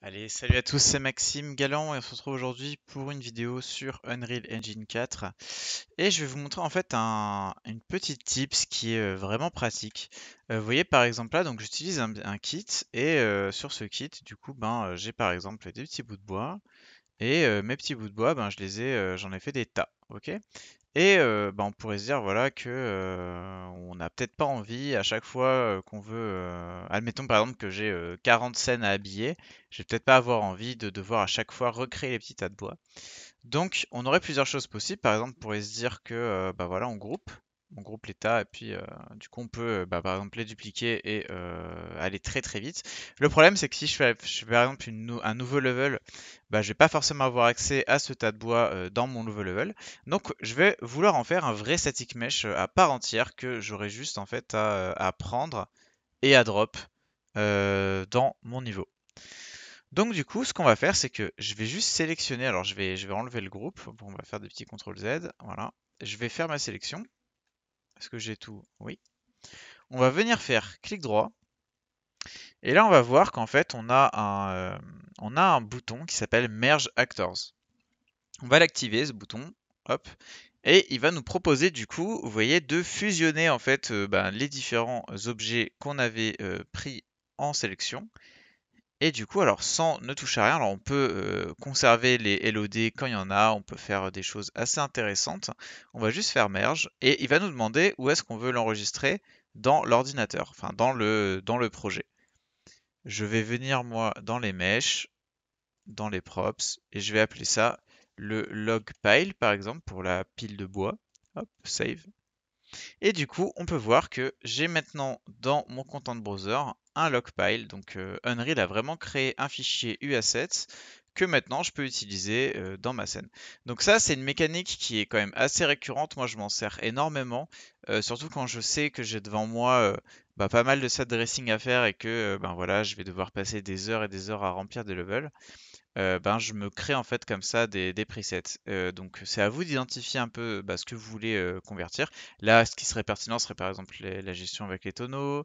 Allez, salut à tous, c'est Maxime Galant et on se retrouve aujourd'hui pour une vidéo sur Unreal Engine 4 et je vais vous montrer en fait un, une petite tips qui est euh, vraiment pratique. Euh, vous voyez par exemple là, donc j'utilise un, kit et euh, sur ce kit, du coup, ben, j'ai par exemple des petits bouts de bois et mes petits bouts de bois, ben, je les ai, j'en ai fait des tas, ok Et ben, on pourrait se dire voilà que on n'a peut-être pas envie à chaque fois qu'on veut. admettons par exemple que j'ai 40 scènes à habiller, je vais peut-être pas avoir envie de devoir à chaque fois recréer les petits tas de bois. Donc on aurait plusieurs choses possibles. Par exemple, on pourrait se dire que ben, voilà, on groupe mon groupe l'état et puis euh, du coup on peut euh, bah, par exemple les dupliquer et euh, aller très très vite. Le problème c'est que si je fais, par exemple un nouveau level, bah, je vais pas forcément avoir accès à ce tas de bois dans mon nouveau level. Donc je vais vouloir en faire un vrai static mesh à part entière que j'aurai juste en fait à, prendre et à drop dans mon niveau. Donc du coup, ce qu'on va faire, c'est que je vais juste sélectionner, alors je vais, je vais enlever le groupe, on va faire des petits CTRL Z, voilà, je vais faire ma sélection, est-ce que j'ai tout Oui. On va venir faire clic droit. Et là, on va voir qu'en fait, on a, un, euh, on a un bouton qui s'appelle Merge Actors. On va l'activer, ce bouton. Hop. Et il va nous proposer du coup, vous voyez, de fusionner en fait euh, ben, les différents objets qu'on avait euh, pris en sélection et du coup, alors sans ne toucher à rien, alors on peut euh, conserver les LOD quand il y en a, on peut faire euh, des choses assez intéressantes. On va juste faire merge et il va nous demander où est-ce qu'on veut l'enregistrer dans l'ordinateur, enfin dans le, dans le projet. Je vais venir moi dans les mèches, dans les props, et je vais appeler ça le log pile par exemple pour la pile de bois. Hop, save. Et du coup, on peut voir que j'ai maintenant dans mon content browser un pile Donc euh, Unreal a vraiment créé un fichier UAssets que maintenant je peux utiliser euh, dans ma scène. Donc ça c'est une mécanique qui est quand même assez récurrente, moi je m'en sers énormément, euh, surtout quand je sais que j'ai devant moi bah, pas mal de set dressing à faire et que ben voilà je vais devoir passer des heures et des heures à remplir des levels. ben, je me crée en fait comme ça des, presets. donc c'est à vous d'identifier un peu bah, ce que vous voulez convertir. Là, ce qui serait pertinent serait par exemple la gestion avec les tonneaux,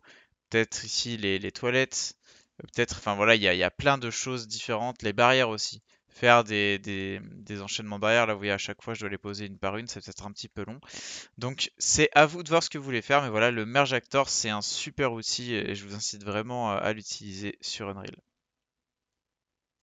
peut-être ici les, toilettes, euh, peut-être, enfin voilà, il y, a, plein de choses différentes, les barrières aussi. Faire des, enchaînements barrières, là vous voyez à chaque fois je dois les poser une par une, c'est peut-être un petit peu long. Donc c'est à vous de voir ce que vous voulez faire, mais voilà, le Merge Actor c'est un super outil et je vous incite vraiment à l'utiliser sur Unreal.